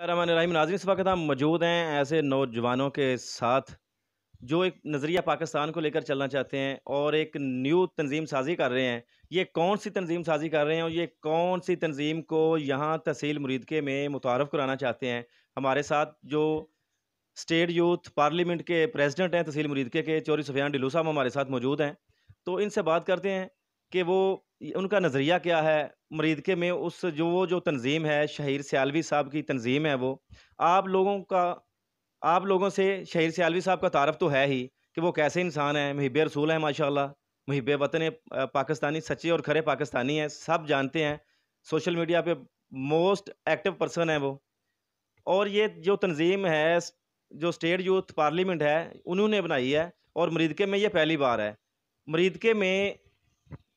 रहीम नाजरी इस वक्त हम मौजूद हैं ऐसे नौजवानों के साथ जो एक नज़रिया पाकिस्तान को लेकर चलना चाहते हैं और एक न्यू तंजीम साजी कर रहे हैं ये कौन सी तंजीम साजी कर रहे हैं और ये कौन सी तंजीम को यहाँ तहसील मुरीद के में मुतारफ़ कराना चाहते हैं हमारे साथ जो स्टेट यूथ पार्लियामेंट के प्रेसिडेंट हैं तहसील मुरीदके के चौरी सफियान डिलू साहब हमारे साथ मौजूद हैं तो इनसे बात करते हैं कि वो उनका नज़रिया क्या है मरीद के में उस जो वो जो तनज़ीम है शहीर सयालवी साहब की तंजीम है वो आप लोगों का आप लोगों से शहीर सयालवी साहब का तारफ़ तो है ही कि वो कैसे इंसान हैं महब रसूल हैं माशाल्लाह महब वतन पाकिस्तानी सच्चे और खरे पाकिस्तानी हैं सब जानते हैं सोशल मीडिया पे मोस्ट एक्टिव पर्सन है वो और ये जो तंजीम है जो स्टेट यूथ पार्लियामेंट है उन्होंने बनाई है और मरीदके में ये पहली बार है मरीदके में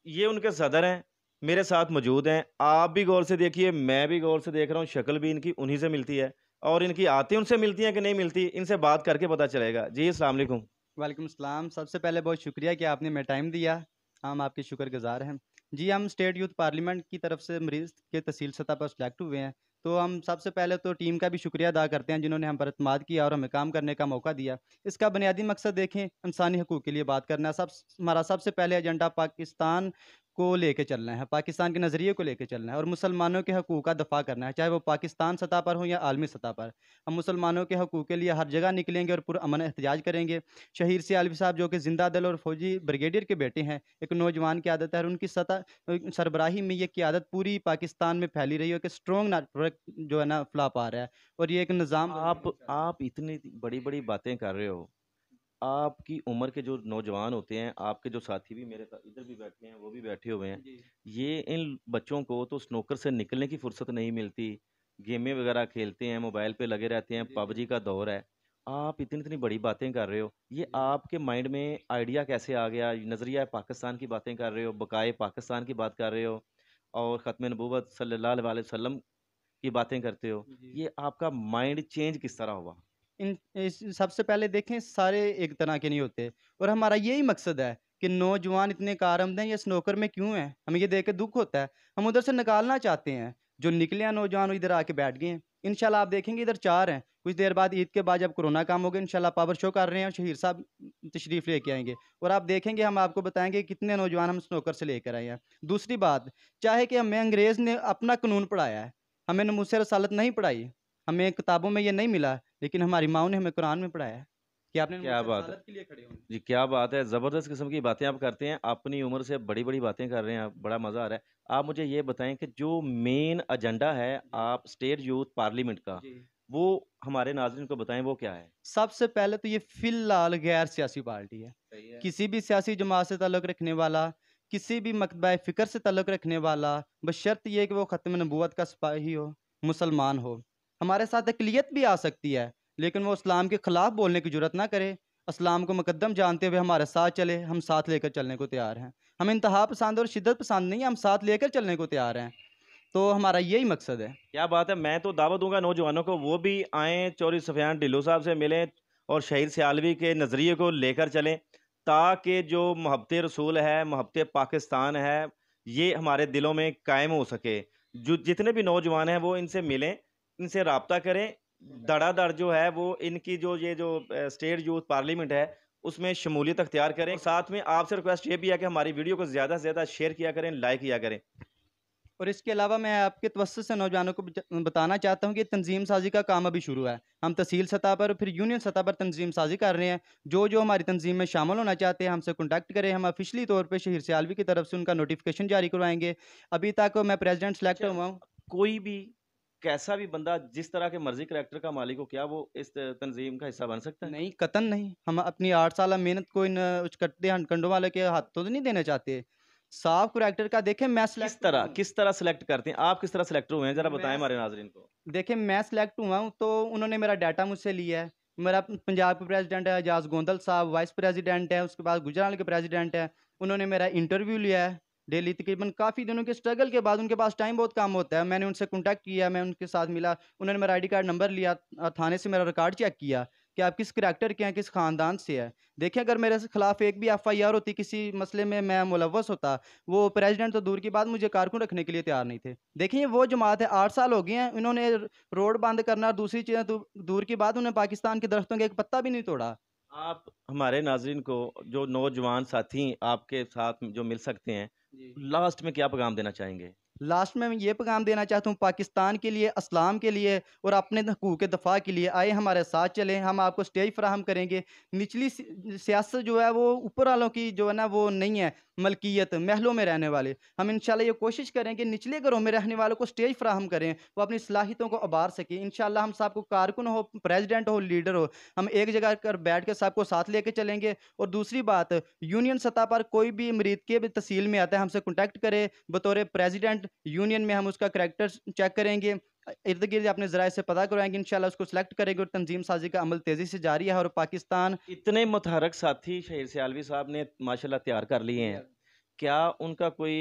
ये उनके सदर हैं मेरे साथ मौजूद हैं आप भी गौर से देखिए मैं भी गौर से देख रहा हूँ शक्ल भी इनकी उन्हीं से मिलती है और इनकी आते उनसे मिलती हैं कि नहीं मिलती इनसे बात करके पता चलेगा जी असल वालेकुम अल्लाम सबसे पहले बहुत शुक्रिया कि आपने मैं टाइम दिया हम आपके शुक्रगुजार हैं जी हम स्टेट यूथ पार्लियामेंट की तरफ से मरीज के तहसील सतह पर सिलेक्ट हुए हैं तो हम सबसे पहले तो टीम का भी शुक्रिया अदा करते हैं जिन्होंने हम पर अतमाद किया और हमें काम करने का मौका दिया इसका बुनियादी मकसद देखें इंसानी हकूक़ के लिए बात करना सब हमारा सबसे पहले एजेंडा पाकिस्तान को लेके चलना है पाकिस्तान के नज़रिए को लेके चलना है और मुसलमानों के हकूक़ का दफ़ा करना है चाहे वो पाकिस्तान सतह पर हो या आलमी सतह पर हम मुसलमानों के हकूक़ के लिए हर जगह निकलेंगे और पुरान एहतजाज करेंगे शहीर से आलवी साहब जो कि जिंदा दल और फौजी ब्रिगेडियर के बेटे हैं एक नौजवान की आदत है और उनकी सतह सरबराही में ये क्यादत पूरी पाकिस्तान में फैली रही है कि स्ट्रॉन्ग नेटवर्क जो है ना फ्लाप आ रहा है और ये एक निज़ाम आप आप इतनी बड़ी बड़ी बातें कर रहे हो आपकी उम्र के जो नौजवान होते हैं आपके जो साथी भी मेरे साथ इधर भी बैठे हैं वो भी बैठे हुए हैं ये इन बच्चों को तो स्नोकर से निकलने की फुर्सत नहीं मिलती गेमें वगैरह खेलते हैं मोबाइल पे लगे रहते हैं पबजी का दौर है आप इतनी इतनी बड़ी बातें कर रहे हो ये आपके माइंड में आइडिया कैसे आ गया नज़रिया पाकिस्तान की बातें कर रहे हो बकाए पाकिस्तान की बात कर रहे हो और ख़त्म नबूबत सल्ला वसम की बातें करते हो ये आपका माइंड चेंज किस तरह हुआ इन सबसे पहले देखें सारे एक तरह के नहीं होते और हमारा यही मकसद है कि नौजवान इतने कारमद हैं या स्नोकर में क्यों हैं हमें ये देख के दुख होता है हम उधर से निकालना चाहते हैं जो निकले हैं नौजवान इधर आके बैठ गए हैं इनशाला आप देखेंगे इधर चार हैं कुछ देर बाद ईद के बाद जब कोरोना काम हो इन इनशाला पावर शो कर रहे हैं और शहीर साहब तशरीफ़ लेके आएंगे और आप देखेंगे हम आपको बताएंगे कितने नौजवान हम स्नोकर से लेकर आए हैं दूसरी बात चाहे कि हमें अंग्रेज़ ने अपना कानून पढ़ाया है हमें नमूसे रसालत नहीं पढ़ाई हमें किताबों में ये नहीं मिला लेकिन हमारी माओ ने हमें कुरान में पढ़ाया कि आपने क्या बात है के लिए खड़े जी क्या बात है ज़बरदस्त किस्म की बातें आप करते हैं अपनी उम्र से बड़ी बड़ी बातें कर रहे हैं आप बड़ा मज़ा आ रहा है आप मुझे ये बताएं कि जो मेन एजेंडा है आप स्टेट यूथ पार्लियामेंट का वो हमारे नाजरन को बताएं वो क्या है सबसे पहले तो ये फिलहाल गैर सियासी पार्टी है, है। किसी भी सियासी जमात से तल्लक रखने वाला किसी भी मकबा फ़िक्र से तल्लक रखने वाला बशर्त ये कि वो ख़त्म नबूत का सिपाही हो मुसलमान हो हमारे साथ अकलीत भी आ सकती है लेकिन वो इस्लाम के ख़िलाफ़ बोलने की जरूरत ना करे इस्लाम को मुकदम जानते हुए हमारे साथ चले हम साथ लेकर चलने को तैयार हैं हम इंतहा पसंद और शिदत पसंद नहीं हम साथ लेकर चलने को तैयार हैं तो हमारा यही मकसद है क्या बात है मैं तो दावा दूंगा नौजवानों को वो भी आएँ चौरी सफियान ढिल्लो साहब से मिलें और शहीद सियालवी के नज़रिए को लेकर चलें ताकि जो महबत रसूल है महबत पाकिस्तान है ये हमारे दिलों में कायम हो सके जो जितने भी नौजवान हैं वो इनसे मिलें इनसे रबता करें धड़ाधड़ जो है वो इनकी जो ये जो स्टेट यूथ पार्लियामेंट है उसमें शमूलियत अख्तियार करें साथ में आपसे रिक्वेस्ट ये भी है कि हमारी वीडियो को ज़्यादा से ज़्यादा शेयर किया करें लाइक किया करें और इसके अलावा मैं आपके तवस्त से नौजवानों को बताना चाहता हूँ कि तंजीम साजी का काम अभी शुरू है हम तहसील सतह पर फिर यूनियन सतह पर तंजीम साजी कर रहे हैं जो जो हमारी तंजीम में शामिल होना चाहते हैं हमसे कॉन्टैक्ट करें हम ऑफिशली तौर पर शहर सियालवी की तरफ से उनका नोटिफिकेशन जारी करवाएंगे अभी तक मैं प्रेजिडेंट अच्छा, सेलेक्ट हुआ हूँ कोई भी कैसा भी बंदा जिस तरह के मर्जी करेक्टर का मालिक हो क्या वो इस तंजीम का हिस्सा बन सकता है नहीं कतन नहीं हम अपनी आठ साल मेहनत को इन उचकट्टे हंडकंडों वाले के हाथों तो नहीं देना चाहते साफ करेक्टर का देखें मैं किस तरह किस तरह सेलेक्ट करते हैं आप किस तरह सेलेक्ट हुए हैं जरा बताएं हमारे नाजरन को देखें मैं सिलेक्ट हुआ हूँ तो उन्होंने मेरा डाटा मुझसे लिया है मेरा पंजाब के प्रेजिडेंट है एजाज गोंदल साहब वाइस प्रेजिडेंट है उसके बाद गुजरात के प्रेजिडेंट है उन्होंने मेरा इंटरव्यू लिया है डेली तकरीबन काफ़ी दिनों के स्ट्रगल के बाद उनके पास टाइम बहुत कम होता है मैंने उनसे कॉन्टैक्ट किया मैं उनके साथ मिला उन्होंने मेरा आई कार्ड नंबर लिया थाने से मेरा रिकॉर्ड चेक किया कि आप किस करैक्टर के हैं किस ख़ानदान से है देखिए अगर मेरे खिलाफ एक भी एफ आई आर होती किसी मसले में मैं मुलवस होता वो प्रेसिडेंट तो दूर की बात मुझे कारकुन रखने के लिए तैयार नहीं थे देखिए वो जमात है आठ साल हो गए हैं इन्होंने रोड बंद करना और दूसरी चीज़ें दूर की बात उन्होंने पाकिस्तान के दरख्तों का एक पत्ता भी नहीं तोड़ा आप हमारे नाजरन को जो नौजवान साथी आपके साथ जो मिल सकते हैं लास्ट में क्या पैगाम देना चाहेंगे? लास्ट में मैं ये पैगाम देना चाहता हूँ पाकिस्तान के लिए इस्लाम के लिए और अपने हकूक़ दफ़ा के लिए आए हमारे साथ चलें हम आपको स्टेज फ्राहम करेंगे निचली सियासत जो है वो ऊपर वालों की जो है ना वो नहीं है मलकियत महलों में रहने वाले हम इन ये कोशिश करें कि निचले घरों में रहने वालों को स्टेज फ्राहम करें वो अपनी सलाहितों को उबार सकें इन हम सबको कारकुन हो प्रेजिडेंट हो लीडर हो हम एक जगह कर बैठ के सबको साथ लेके चलेंगे और दूसरी बात यूनियन सतह पर कोई भी मरीद के भी तहसील में आता है हमसे कॉन्टैक्ट करें बतौर प्रेजिडेंट यूनियन में हम उसका करेक्टर चेक करेंगे इर्द गिर्द अपने जराये से पता करवाएंगे इंशाल्लाह उसको सिलेक्ट करेंगे और तंजीम साजी का अमल तेज़ी से जारी है और पाकिस्तान इतने मुतहरक साथी शहीद सियालवी साहब ने माशा तैयार कर लिए हैं क्या उनका कोई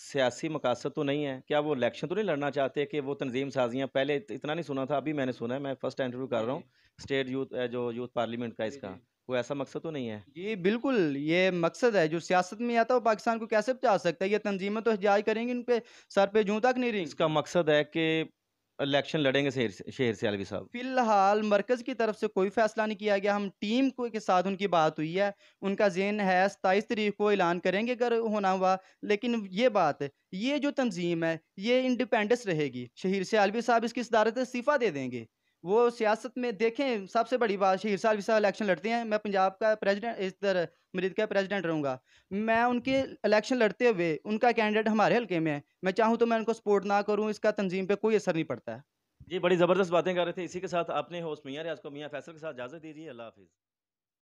सियासी मकासद तो नहीं है क्या वो इलेक्शन तो नहीं लड़ना चाहते कि वो तंजीम साजियाँ पहले इतना नहीं सुना था अभी मैंने सुना है मैं फ़र्स्ट इंटरव्यू कर रहा हूँ स्टेट यूथ जो यूथ पार्लियामेंट का इसका वो ऐसा मकसद तो नहीं है जी बिल्कुल ये मकसद है जो सियासत में आता है वो पाकिस्तान को कैसे बचा सकता है ये तंजीमें तो एहतजाज करेंगी उनके सर पे जूँ तक नहीं रही इसका मकसद है कि इलेक्शन लड़ेंगे शेर शेर सियालवी साहब फिलहाल मरकज़ की तरफ से कोई फैसला नहीं किया गया हम टीम को के साथ उनकी बात हुई है उनका जेन है सताईस तारीख को ऐलान करेंगे अगर होना हुआ लेकिन ये बात ये जो तंजीम है ये इंडिपेंडेंस रहेगी शहीर सियालवी साहब इसकी सदारत इस्तीफ़ा दे देंगे वो सियासत में देखें सबसे बड़ी बात शहीर साहब भी साहब इलेक्शन लड़ते हैं मैं पंजाब का प्रेसिडेंट तरह मरीज का प्रेसिडेंट रहूँगा मैं उनके इलेक्शन लड़ते हुए उनका कैंडिडेट हमारे हल्के में है मैं चाहूँ तो मैं उनको सपोर्ट ना करूँ इसका तंजीम पर कोई असर नहीं पड़ता है जी बड़ी ज़बरदस्त बातें कर रहे थे इसी के साथ अपने होस्ट मियाँ रियाज को मियाँ फैसल के साथ इजाज़त दीजिए अल्लाह हाफिज़